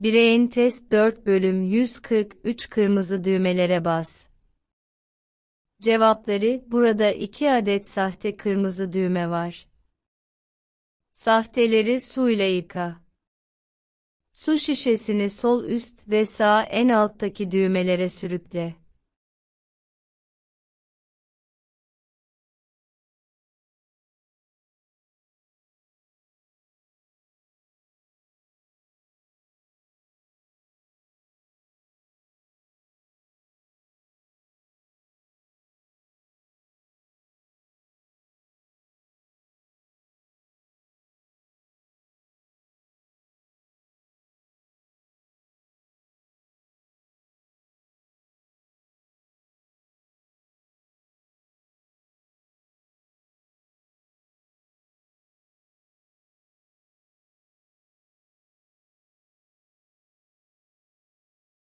Bireyin Test 4 bölüm 143 kırmızı düğmelere bas. Cevapları, burada 2 adet sahte kırmızı düğme var. Sahteleri su ile yıka. Su şişesini sol üst ve sağ en alttaki düğmelere sürükle.